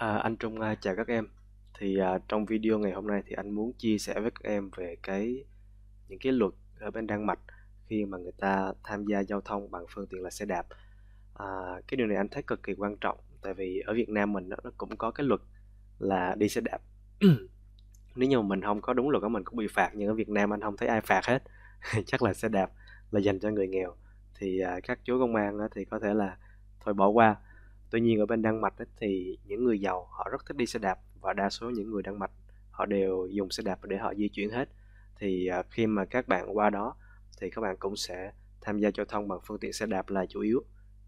À, anh Trung à, chào các em. Thì à, trong video ngày hôm nay thì anh muốn chia sẻ với các em về cái những cái luật ở bên Đan Mạch khi mà người ta tham gia giao thông bằng phương tiện là xe đạp. À, cái điều này anh thấy cực kỳ quan trọng tại vì ở Việt Nam mình nó, nó cũng có cái luật là đi xe đạp. Nếu như mà mình không có đúng luật đó mình cũng bị phạt nhưng ở Việt Nam anh không thấy ai phạt hết. Chắc là xe đạp là dành cho người nghèo. Thì à, các chú công an thì có thể là thôi bỏ qua tuy nhiên ở bên đan mạch ấy, thì những người giàu họ rất thích đi xe đạp và đa số những người đan mạch họ đều dùng xe đạp để họ di chuyển hết thì à, khi mà các bạn qua đó thì các bạn cũng sẽ tham gia giao thông bằng phương tiện xe đạp là chủ yếu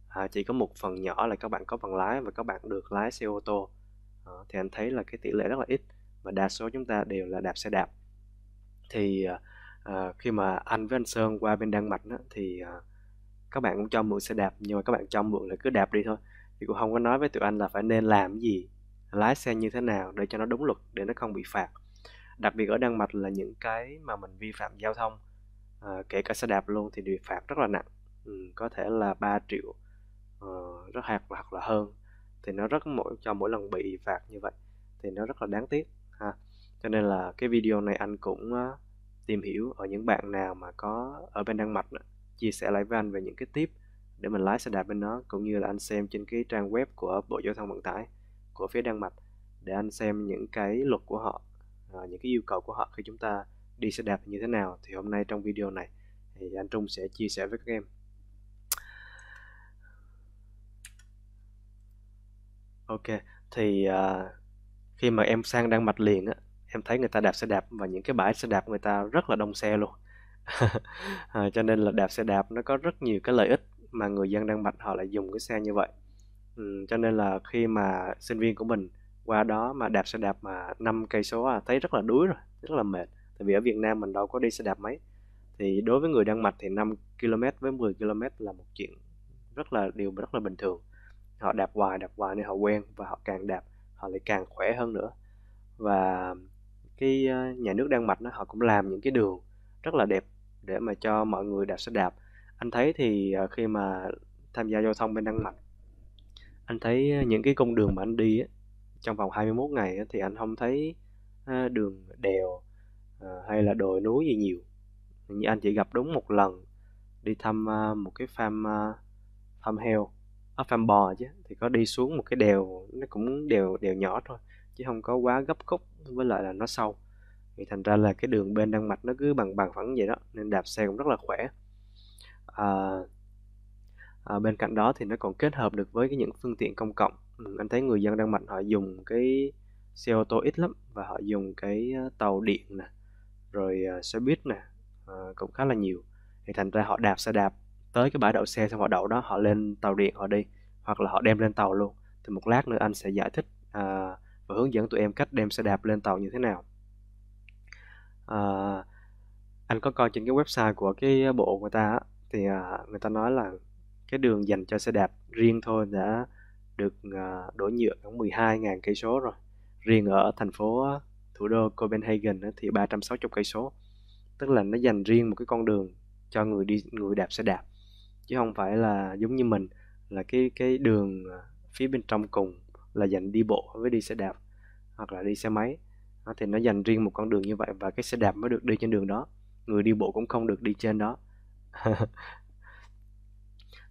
à, chỉ có một phần nhỏ là các bạn có bằng lái và các bạn được lái xe ô tô à, thì anh thấy là cái tỷ lệ rất là ít và đa số chúng ta đều là đạp xe đạp thì à, à khi mà anh với anh Sơn qua bên Đan Mạch đó, thì à, các bạn cũng cho mượn xe đạp nhưng mà các bạn cho mượn là cứ đạp đi thôi thì cũng không có nói với tụi anh là phải nên làm gì lái xe như thế nào để cho nó đúng luật để nó không bị phạt đặc biệt ở đan mạch là những cái mà mình vi phạm giao thông à, kể cả xe đạp luôn thì bị phạt rất là nặng ừ, có thể là 3 triệu uh, rất hạt hoặc là hơn thì nó rất mỗi cho mỗi lần bị phạt như vậy thì nó rất là đáng tiếc ha cho nên là cái video này anh cũng uh, tìm hiểu ở những bạn nào mà có ở bên đan mạch chia sẻ lại với anh về những cái tip để mình lái xe đạp bên nó cũng như là anh xem trên cái trang web của bộ giao thông vận tải của phía đan mạch để anh xem những cái luật của họ ờ, những cái yêu cầu của họ khi chúng ta đi xe đạp như thế nào thì hôm nay trong video này thì anh Trung sẽ chia sẻ với các em Ok thì ờ, khi mà em sang Đan Mạch liền á em thấy người ta đạp xe đạp và những cái bãi xe đạp người ta rất là đông xe luôn ờ, cho nên là đạp xe đạp nó có rất nhiều cái lợi ích mà người dân Đan Mạch họ lại dùng cái xe như vậy ừ, cho nên là khi mà sinh viên của mình qua đó mà đạp xe đạp mà năm cây số à thấy rất là đuối rồi rất là mệt tại vì ở Việt Nam mình đâu có đi xe đạp mấy thì đối với người Đan Mạch thì 5 km với 10 km là một chuyện rất là điều rất là bình thường họ đạp hoài đạp hoài nên họ quen và họ càng đạp họ lại càng khỏe hơn nữa và cái ờ, nhà nước Đan Mạch nó họ cũng làm những cái đường rất là đẹp để mà cho mọi người đạp xe đạp anh thấy thì ờ, khi mà tham gia giao thông bên Đan Mạch anh thấy ờ, những cái con đường mà anh đi trong vòng 21 ngày thì anh không thấy ờ, đường đèo hay là đồi núi gì nhiều như anh chỉ gặp đúng một lần đi thăm một cái farm farm heo ở à, farm bò chứ thì có đi xuống một cái đèo nó cũng đèo đèo nhỏ thôi chứ không có quá gấp khúc với lại là nó sâu thì thành ra là cái đường bên đan mạch nó cứ bằng bằng phẳng vậy đó nên đạp xe cũng rất là khỏe à, à, bên cạnh đó thì nó còn kết hợp được với cái những phương tiện công cộng ừ, anh thấy người dân đang mạnh họ dùng cái xe ô tô ít lắm và họ dùng cái ờ, tàu điện nè rồi uh, xe buýt nè uh, cũng khá là nhiều thì thành ra họ đạp xe đạp tới cái bãi đậu xe xong họ đậu đó họ lên tàu điện họ đi hoặc là họ đem lên tàu luôn thì một lát nữa anh sẽ giải thích uh, và hướng dẫn tụi em cách đem xe đạp lên tàu như thế nào uh, anh có coi trên cái website của cái bộ người ta thì uh, người ta nói là cái đường dành cho xe đạp riêng thôi đã được uh, à, đổ nhựa khoảng 12.000 cây số rồi riêng ở thành phố thủ đô Copenhagen thì 360 cây số tức là nó dành riêng một cái con đường cho người đi người đạp xe đạp chứ không phải là giống như mình là cái cái đường à, phía bên trong cùng là dành đi bộ với đi xe đạp hoặc là đi xe máy thì nó dành riêng một con đường như vậy và cái xe đạp mới được đi trên đường đó người đi bộ cũng không được đi trên đó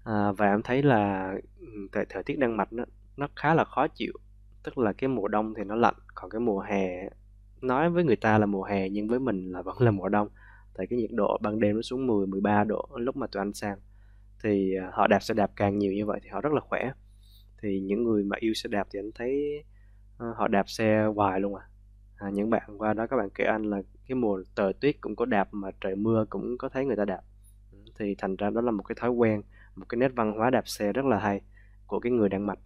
à, và em thấy là thời, thời tiết Đan Mạch nó, nó khá là khó chịu tức là cái mùa đông thì nó lạnh còn cái mùa hè nói với người ta là mùa hè nhưng với mình là vẫn là mùa đông tại cái nhiệt độ ban đêm nó xuống 10 13 độ lúc mà tụi anh sang thì à, họ đạp xe đạp càng nhiều như vậy thì họ rất là khỏe thì những người mà yêu xe đạp thì anh thấy à, họ đạp xe hoài luôn à. à những bạn qua đó các bạn kể anh là cái mùa trời tuyết cũng có đạp mà trời mưa cũng có thấy người ta đạp thì thành ra đó là một cái thói quen một cái nét văn hóa đạp xe rất là hay của cái người Đan Mạch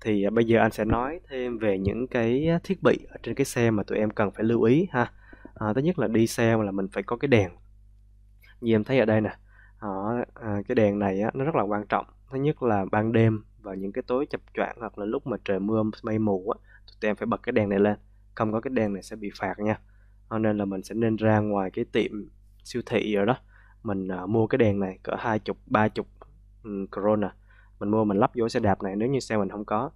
thì à, bây giờ anh sẽ nói thêm về những cái thiết bị ở trên cái xe mà tụi em cần phải lưu ý ha à, thứ nhất là đi xe là mình phải có cái đèn như em thấy ở đây nè à, à, cái đèn này á, nó rất là quan trọng thứ nhất là ban đêm và những cái tối chập choạng hoặc là lúc mà trời mưa mây mù á, tụi em phải bật cái đèn này lên không có cái đèn này sẽ bị phạt nha nên là mình sẽ nên ra ngoài cái tiệm siêu thị rồi đó mình uh, mua cái đèn này cỡ hai chục ba chục ừ, corona mình mua mình lắp vô xe đạp này nếu như xe mình không có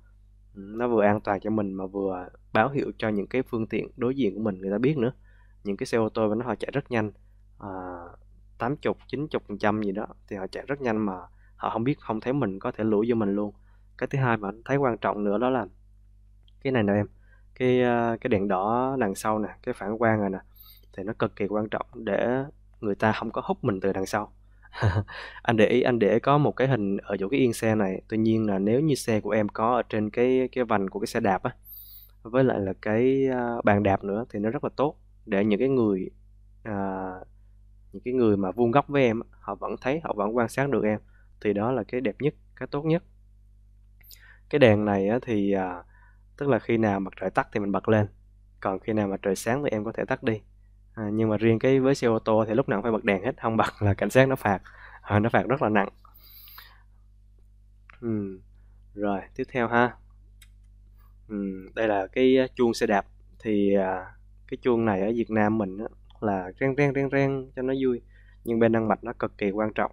ừ, nó vừa an toàn cho mình mà vừa báo hiệu cho những cái phương tiện đối diện của mình người ta biết nữa những cái xe ô tô nó họ chạy rất nhanh à, tám chục chín chục phần trăm gì đó thì họ chạy rất nhanh mà họ không biết không thấy mình có thể lũi vô mình luôn cái thứ hai mà anh thấy quan trọng nữa đó là cái này nè em cái à, cái đèn đỏ đằng sau nè cái phản quang này nè thì nó cực kỳ quan trọng để người ta không có hút mình từ đằng sau anh để ý anh để có một cái hình ở chỗ cái yên xe này tuy nhiên là nếu như xe của em có ở trên cái cái vành của cái xe đạp á với lại là cái à, bàn đạp nữa thì nó rất là tốt để những cái người à, những cái người mà vuông góc với em họ vẫn thấy họ vẫn quan sát được em thì đó là cái đẹp nhất cái tốt nhất cái đèn này á, thì à, tức là khi nào mặt trời tắt thì mình bật lên còn khi nào mà trời sáng thì em có thể tắt đi à, nhưng mà riêng cái với xe ô tô thì lúc nào cũng phải bật đèn hết không bật là cảnh sát nó phạt à, nó phạt rất là nặng ừ. rồi tiếp theo ha ừ, đây là cái chuông xe đạp thì à, cái chuông này ở Việt Nam mình á, là reng reng reng reng cho nó vui nhưng bên Đan Mạch nó cực kỳ quan trọng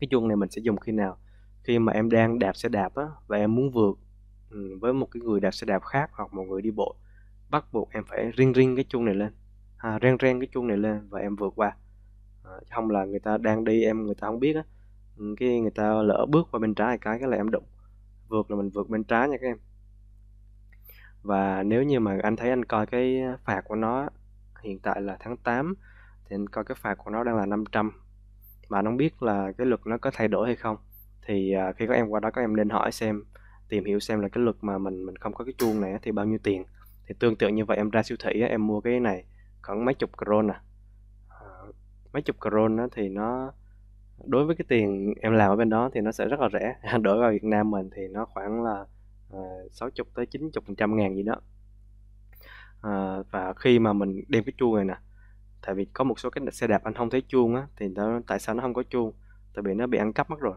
cái chuông này mình sẽ dùng khi nào khi mà em đang đạp xe đạp á, và em muốn vượt với một cái người đạp xe đạp khác hoặc một người đi bộ bắt buộc em phải ring ring cái chuông này lên à, reng reng cái chuông này lên và em vượt qua à, không là người ta đang đi em người ta không biết á ừ, cái người ta lỡ bước qua bên trái cái cái là em đụng vượt là mình vượt bên trái nha các em và nếu như mà anh thấy anh coi cái phạt của nó hiện tại là tháng 8 thì anh coi cái phạt của nó đang là 500 mà anh không biết là cái luật nó có thay đổi hay không thì à, khi các em qua đó các em nên hỏi xem tìm hiểu xem là cái luật mà mình mình không có cái chuông này thì bao nhiêu tiền thì tương tự như vậy em ra siêu thị em mua cái này khoảng mấy chục cron à ờ, mấy chục cron đó thì nó đối với cái tiền em làm ở bên đó thì nó sẽ rất là rẻ đổi vào Việt Nam mình thì nó khoảng là ờ, sáu chục tới chín chục phần trăm ngàn gì đó à, và khi mà mình đem cái chuông này nè tại vì có một số cái xe đạp anh không thấy chuông á thì nó, tại sao nó không có chuông tại vì nó bị ăn cắp mất rồi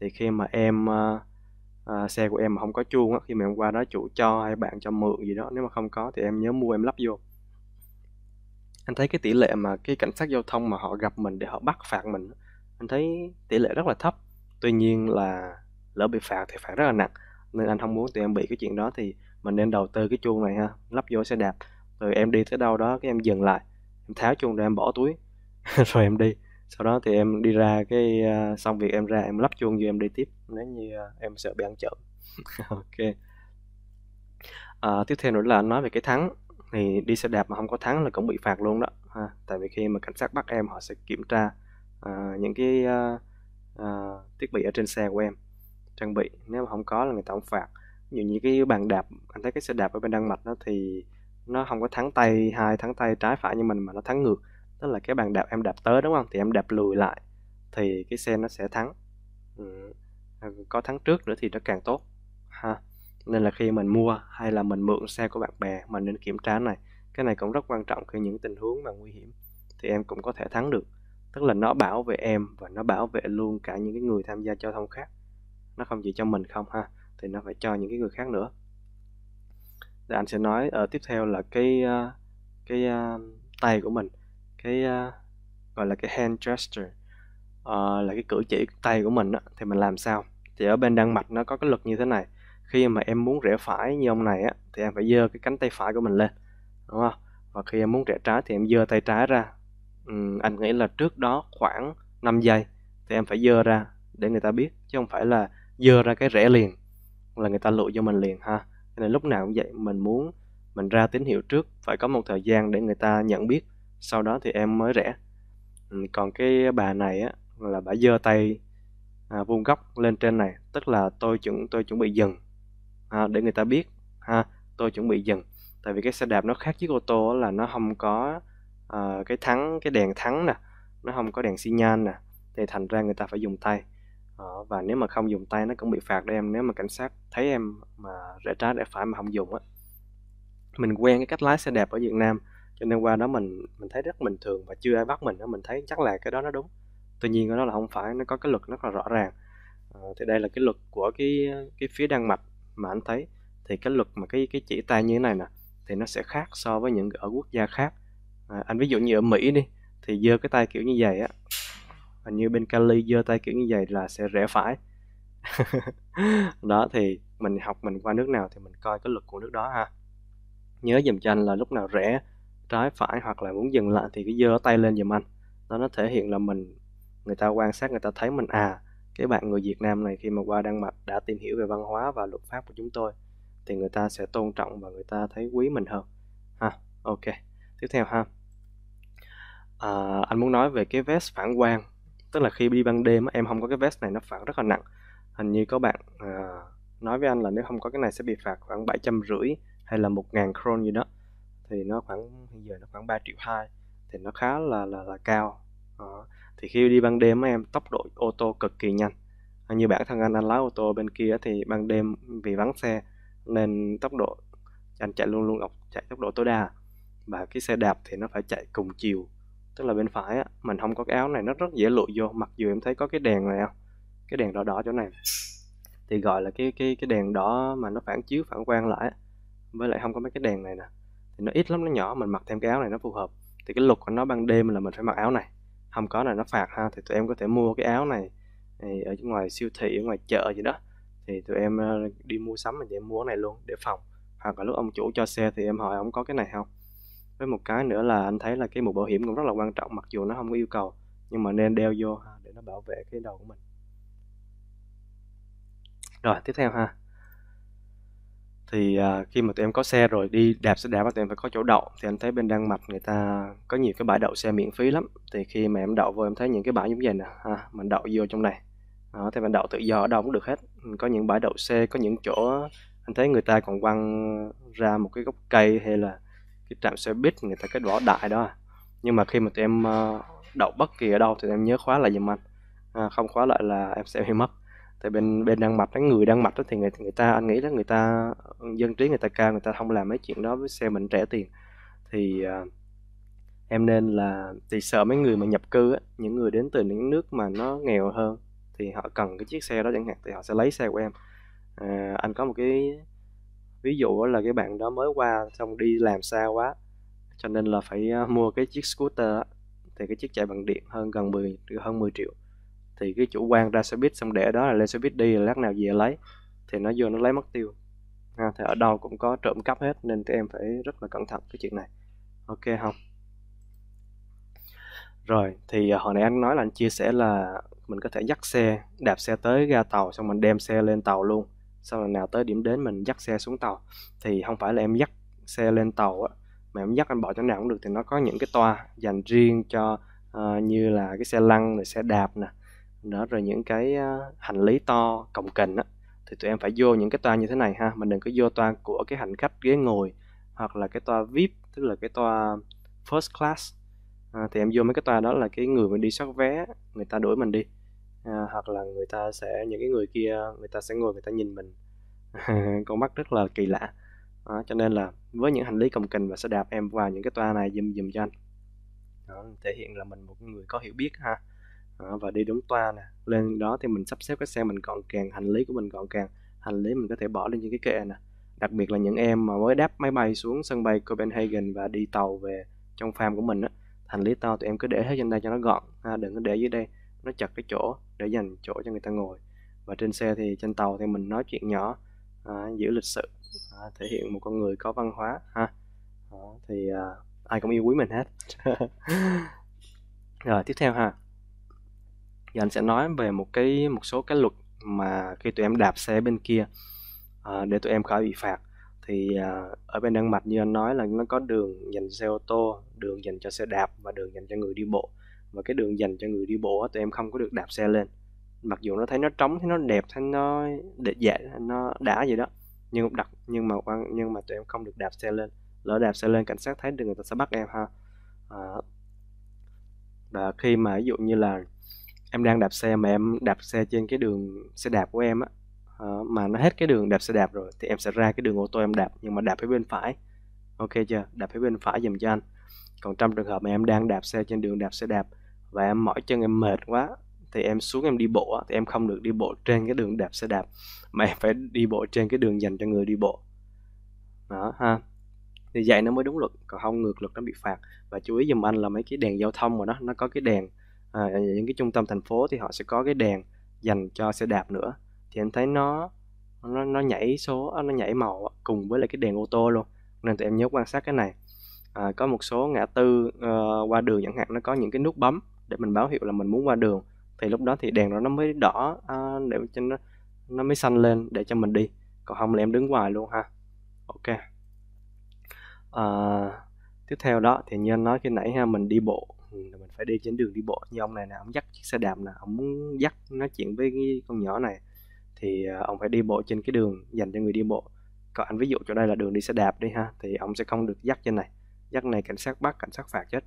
thì khi mà em uh, uh, xe của em mà không có chuông á khi mà em qua đó chủ cho hay bạn cho mượn gì đó nếu mà không có thì em nhớ mua em lắp vô anh thấy cái tỷ lệ mà cái cảnh sát giao thông mà họ gặp mình để họ bắt phạt mình anh thấy tỷ lệ rất là thấp tuy nhiên là lỡ bị phạt thì phạt rất là nặng nên anh không muốn tụi em bị cái chuyện đó thì mình nên đầu tư cái chuông này ha lắp vô xe đạp rồi em đi tới đâu đó cái em dừng lại em tháo chuông ra em bỏ túi rồi em đi sau đó thì em đi ra cái uh, xong việc em ra em lắp chuông vô em đi tiếp nếu như uh, em sợ bị ăn trộm ok à, tiếp theo nữa là nói về cái thắng thì đi xe đạp mà không có thắng là cũng bị phạt luôn đó ha tại vì khi mà cảnh sát bắt em họ sẽ kiểm tra uh, những cái uh, uh, thiết bị ở trên xe của em trang bị nếu mà không có là người ta không phạt Như dụ như cái bàn đạp anh thấy cái xe đạp ở bên đan mạch đó thì nó không có thắng tay hai thắng tay trái phải như mình mà nó thắng ngược tức là cái bàn đạp em đạp tới đúng không thì em đạp lùi lại thì cái xe nó sẽ thắng ừ. có thắng trước nữa thì nó càng tốt ha nên là khi mình mua hay là mình mượn xe của bạn bè mình nên kiểm tra này cái này cũng rất quan trọng khi những tình huống mà nguy hiểm thì em cũng có thể thắng được tức là nó bảo vệ em và nó bảo vệ luôn cả những cái người tham gia giao thông khác nó không chỉ cho mình không ha thì nó phải cho những cái người khác nữa thì dạ, anh sẽ nói ở ờ, uh, tiếp theo là cái uh, cái uh, tay của mình cái uh, gọi là cái hand gesture uh, là cái cử chỉ tay của mình đó, thì mình làm sao thì ở bên đan mạch nó có cái luật như thế này khi mà em muốn rẽ phải như ông này á thì em phải giơ cái cánh tay phải của mình lên đúng không và khi em muốn rẽ trái thì em giơ tay trái ra ừ, anh nghĩ là trước đó khoảng 5 giây thì em phải dơ ra để người ta biết chứ không phải là dơ ra cái rẽ liền là người ta lụi cho mình liền ha nên lúc nào cũng vậy mình muốn mình ra tín hiệu trước phải có một thời gian để người ta nhận biết sau đó thì em mới rẽ còn cái bà này á là bà dơ tay à, vuông góc lên trên này tức là tôi chuẩn tôi chuẩn bị dừng à, để người ta biết ha tôi chuẩn bị dừng tại vì cái xe đạp nó khác chiếc ô tô là nó không có uh, cái thắng cái đèn thắng nè nó không có đèn xi nhan nè thì thành ra người ta phải dùng tay uh, và nếu mà không dùng tay nó cũng bị phạt đấy em nếu mà cảnh sát thấy em mà rẽ trái rẽ phải mà không dùng á mình quen cái cách lái xe đạp ở Việt Nam cho nên qua đó mình mình thấy rất bình thường và chưa ai bắt mình đó mình thấy chắc là cái đó nó đúng tuy nhiên cái đó là không phải nó có cái luật rất là rõ ràng uh, thì đây là cái luật của cái cái phía Đan Mạch mà anh thấy thì cái luật mà cái cái chỉ tay như thế này nè thì nó sẽ khác so với những ở quốc gia khác à, anh ví dụ như ở Mỹ đi thì giơ cái tay kiểu như vậy á hình như bên Cali giơ tay kiểu như vậy là sẽ rẽ phải đó thì mình học mình qua nước nào thì mình coi cái luật của nước đó ha nhớ dùm cho anh là lúc nào rẽ trái phải hoặc là muốn dừng lại thì cứ giơ tay lên dùm anh đó nó thể hiện là mình người ta quan sát người ta thấy mình à cái bạn người Việt Nam này khi mà qua Đan Mạch đã tìm hiểu về văn hóa và luật pháp của chúng tôi thì người ta sẽ tôn trọng và người ta thấy quý mình hơn ha ok tiếp theo ha à, anh muốn nói về cái vest phản quang tức là khi đi ban đêm em không có cái vest này nó phản rất là nặng hình như có bạn à, nói với anh là nếu không có cái này sẽ bị phạt khoảng bảy trăm rưỡi hay là một ngàn kron gì đó thì nó khoảng bây giờ nó khoảng 3 triệu hai thì nó khá là là là cao à, thì khi đi ban đêm em tốc độ ô tô cực kỳ nhanh à, như bản thân anh anh lái ô tô bên kia thì ban đêm vì vắng xe nên tốc độ anh chạy luôn luôn chạy tốc độ tối đa và cái xe đạp thì nó phải chạy cùng chiều tức là bên phải á, mình không có cái áo này nó rất dễ lụi vô mặc dù em thấy có cái đèn này không cái đèn đỏ đỏ chỗ này thì gọi là cái cái cái đèn đỏ mà nó phản chiếu phản quang lại với lại không có mấy cái đèn này nè thì nó ít lắm nó nhỏ mình mặc thêm cái áo này nó phù hợp thì cái luật của nó ban đêm là mình phải mặc áo này không có là nó phạt ha thì tụi em có thể mua cái áo này ở ngoài siêu thị ở ngoài chợ gì đó thì tụi em ờ, đi mua sắm mình em mua cái này luôn để phòng hoặc là lúc ông chủ cho xe thì em hỏi ông có cái này không với một cái nữa là anh thấy là cái mũ bảo hiểm cũng rất là quan trọng mặc dù nó không có yêu cầu nhưng mà nên đeo vô ha để nó bảo vệ cái đầu của mình rồi tiếp theo ha thì à, khi mà tụi em có xe rồi đi đạp xe đạp và tụi em phải có chỗ đậu thì em thấy bên Đan Mạch người ta có nhiều cái bãi đậu xe miễn phí lắm thì khi mà em đậu vô em thấy những cái bãi giống vậy nè à, mình đậu vô trong này đó, thì mình đậu tự do ở đâu cũng được hết có những bãi đậu xe có những chỗ anh thấy người ta còn quăng ra một cái gốc cây hay là cái trạm xe buýt người ta cái vỏ đại đó à. nhưng mà khi mà tụi em ờ, đậu bất kỳ ở đâu thì em nhớ khóa lại giùm anh à, không khóa lại là em sẽ bị mất tại bên bên đang mạch cái người đang mạch đó thì người, người ta anh nghĩ là người ta dân trí người ta cao người ta không làm mấy chuyện đó với xe mình rẻ tiền thì uh, em nên là thì sợ mấy người mà nhập cư á, những người đến từ những nước mà nó nghèo hơn thì họ cần cái chiếc xe đó chẳng hạn thì họ sẽ lấy xe của em à, anh có một cái ví dụ là cái bạn đó mới qua xong đi làm xa quá cho nên là phải à, mua cái chiếc scooter á, thì cái chiếc chạy bằng điện hơn gần 10 hơn 10 triệu thì cái chủ quan ra xe buýt xong để đó là lên xe buýt đi là lát nào về lấy thì nó vô nó lấy mất tiêu ha, thì ở đâu cũng có trộm cắp hết nên tụi em phải rất là cẩn thận cái chuyện này ok không rồi thì à, hồi nãy anh nói là anh chia sẻ là mình có thể dắt xe đạp xe tới ga tàu xong mình đem xe lên tàu luôn xong lần nào tới điểm đến mình dắt xe xuống tàu thì không phải là em dắt xe lên tàu á mà em dắt anh bỏ chỗ nào cũng được thì nó có những cái toa dành riêng cho uh, như là cái xe lăn rồi xe đạp nè đó rồi những cái ờ, hành lý to cồng kềnh á thì tụi em phải vô những cái toa như thế này ha mình đừng có vô toa của cái hành khách ghế ngồi hoặc là cái toa vip tức là cái toa first class à, thì em vô mấy cái toa đó là cái người mình đi soát vé người ta đuổi mình đi à, hoặc là người ta sẽ những cái người kia người ta sẽ ngồi người ta nhìn mình con mắt rất là kỳ lạ à, cho nên là với những hành lý cồng kềnh và xe đạp em vào những cái toa này dùm dùm cho anh đó, thể hiện là mình một người có hiểu biết ha à, và đi đúng toa nè lên đó thì mình sắp xếp cái xe mình gọn càng hành lý của mình gọn càng hành lý mình có thể bỏ lên những cái kệ nè đặc biệt là những em mà mới đáp máy bay xuống sân bay Copenhagen và đi tàu về trong farm của mình á hành lý to thì em cứ để hết trên đây cho nó gọn ha, đừng có để dưới đây nó chật cái chỗ để dành chỗ cho người ta ngồi và trên xe thì trên tàu thì mình nói chuyện nhỏ à, giữ lịch sự à, thể hiện một con người có văn hóa ha à, thì à, ai cũng yêu quý mình hết rồi tiếp theo ha giờ anh sẽ nói về một cái một số cái luật mà khi tụi em đạp xe bên kia à, để tụi em khỏi bị phạt thì à, ở bên Đan Mạch như anh nói là nó có đường dành xe ô tô, đường dành cho xe đạp và đường dành cho người đi bộ và cái đường dành cho người đi bộ tụi em không có được đạp xe lên mặc dù nó thấy nó trống thấy nó đẹp thấy nó để dễ nó đã vậy đó nhưng cũng đặc nhưng mà quan nhưng mà tụi em không được đạp xe lên lỡ đạp xe lên cảnh sát thấy được người ta sẽ bắt em ha à, và khi mà ví dụ như là em đang đạp xe mà em đạp xe trên cái đường xe đạp của em á ờ, mà nó hết cái đường đạp xe đạp rồi thì em sẽ ra cái đường ô tô em đạp nhưng mà đạp phía bên phải ok chưa đạp phía bên phải dùm cho anh còn trong trường hợp mà em đang đạp xe trên đường đạp xe đạp và em mỏi chân em mệt quá thì em xuống em đi bộ thì em không được đi bộ trên cái đường đạp xe đạp mà em phải đi bộ trên cái đường dành cho người đi bộ đó ha thì vậy nó mới đúng luật còn không ngược luật nó bị phạt và chú ý dùm anh là mấy cái đèn giao thông mà nó nó có cái đèn à, những cái trung tâm thành phố thì họ sẽ có cái đèn dành cho xe đạp nữa thì em thấy nó nó nó nhảy số à, nó nhảy màu cùng với lại cái đèn ô tô luôn nên tụi em nhớ quan sát cái này à, có một số ngã tư uh, qua đường chẳng hạn nó có những cái nút bấm để mình báo hiệu là mình muốn qua đường thì lúc đó thì đèn nó mới đỏ uh, để cho nó nó mới xanh lên để cho mình đi còn không là em đứng ngoài luôn ha ok à, tiếp theo đó thì như anh nói khi nãy ha mình đi bộ là mình phải đi trên đường đi bộ như ông này nè ông dắt chiếc xe đạp nè ông muốn dắt nói chuyện với cái con nhỏ này thì ờ, ông phải đi bộ trên cái đường dành cho người đi bộ còn anh ví dụ chỗ đây là đường đi xe đạp đi ha thì ông sẽ không được dắt trên này dắt này cảnh sát bắt cảnh sát phạt chết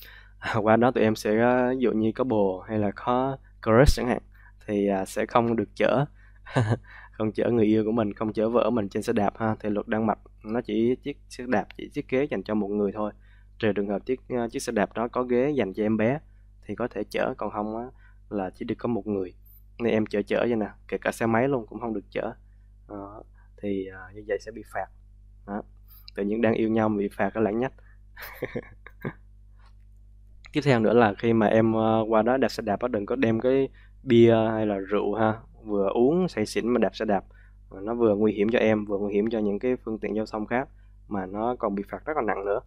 qua đó tụi em sẽ ờ, ví dụ như có bồ hay là có crush chẳng hạn thì ờ, sẽ không được chở không chở người yêu của mình không chở vợ mình trên xe đạp ha thì luật đan mạch nó chỉ chiếc xe đạp chỉ thiết kế dành cho một người thôi trừ trường hợp chiếc ờ, chiếc xe đạp đó có ghế dành cho em bé thì có thể chở còn không á, là chỉ được có một người nên em chở chở vậy nè kể cả xe máy luôn cũng không được chở à, thì à, như vậy sẽ bị phạt đó. tự nhiên đang yêu nhau mà bị phạt cái lãng nhách tiếp theo nữa là khi mà em qua đó đạp xe đạp á đừng có đem cái bia hay là rượu ha vừa uống say xỉn mà đạp xe đạp nó vừa nguy hiểm cho em vừa nguy hiểm cho những cái phương tiện giao thông khác mà nó còn bị phạt rất là nặng nữa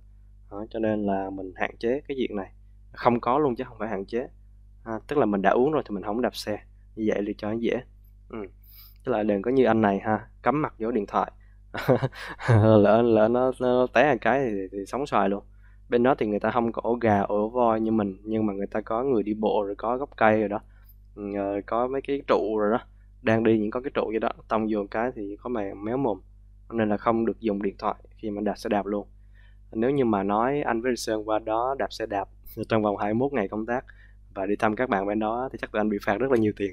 đó, cho nên là mình hạn chế cái việc này không có luôn chứ không phải hạn chế à, tức là mình đã uống rồi thì mình không đạp xe như vậy thì cho nó dễ ừ. tức là đừng có như anh này ha cấm mặt vô điện thoại lỡ lỡ nó, nó té một cái thì, thì sống xoài luôn bên đó thì người ta không có ổ gà ổ voi như mình nhưng mà người ta có người đi bộ rồi có gốc cây rồi đó rồi ừ, ờ, có mấy cái trụ rồi đó đang đi những có cái trụ vậy đó tông vô cái thì có mày méo mồm nên là không được dùng điện thoại khi mà đạp xe đạp luôn nếu như mà nói anh với Sơn qua đó đạp xe đạp trong vòng 21 ngày công tác và đi thăm các bạn bên đó thì chắc là anh bị phạt rất là nhiều tiền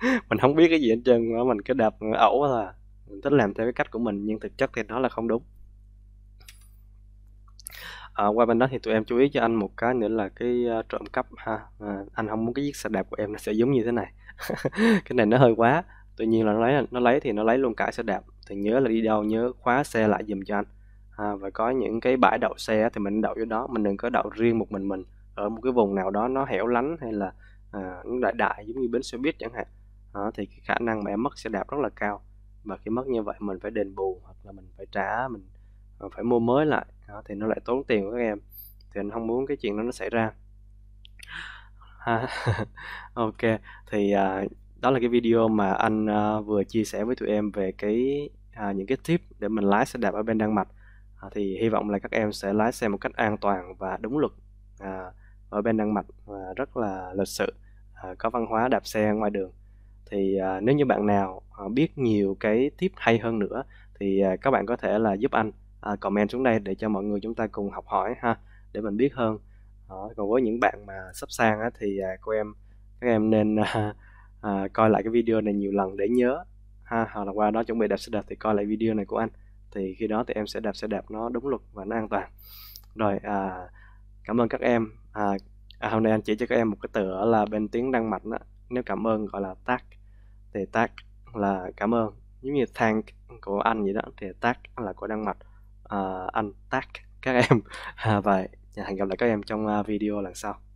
mình không biết cái gì hết trơn mình cứ đạp ẩu thôi à mình thích làm theo cái cách của mình nhưng thực chất thì nó là không đúng à, qua bên đó thì tụi em chú ý cho anh một cái nữa là cái ờ, trộm cắp ha à, anh không muốn cái chiếc xe đạp của em nó sẽ giống như thế này cái này nó hơi quá tuy nhiên là nó lấy nó lấy thì nó lấy luôn cả xe đạp thì nhớ là đi đâu nhớ khóa xe lại dùm cho anh à, và có những cái bãi đậu xe thì mình đậu vô đó mình đừng có đậu riêng một mình mình ở một cái vùng nào đó nó hẻo lánh hay là à, đại đại giống như bến xe buýt chẳng hạn à, thì cái khả năng mà em mất xe đạp rất là cao và khi mất như vậy mình phải đền bù hoặc là mình phải trả mình à, phải mua mới lại à, thì nó lại tốn tiền của các em thì anh không muốn cái chuyện đó nó xảy ra ok thì à, đó là cái video mà anh à, vừa chia sẻ với tụi em về cái à, những cái tip để mình lái xe đạp ở bên Đan Mạch à, thì hy vọng là các em sẽ lái xe một cách an toàn và đúng luật à, ở bên Đan Mạch và rất là lịch sự à, có văn hóa đạp xe ngoài đường thì à, nếu như bạn nào à, biết nhiều cái tip hay hơn nữa thì à, các bạn có thể là giúp anh à, comment xuống đây để cho mọi người chúng ta cùng học hỏi ha để mình biết hơn à, còn với những bạn mà sắp sang á, thì à, cô em các em nên à, à, coi lại cái video này nhiều lần để nhớ ha hoặc là qua đó chuẩn bị đạp xe đạp thì coi lại video này của anh thì khi đó thì em sẽ đạp xe đạp nó đúng luật và nó an toàn rồi à, cảm ơn các em à, à, hôm nay anh chỉ cho các em một cái từ là bên tiếng đan mạch đó nếu cảm ơn gọi là tag thì tag là cảm ơn giống như thank của anh vậy đó thì tag là của đan mạch à, anh tag các em à, và hẹn gặp lại các em trong à, video lần sau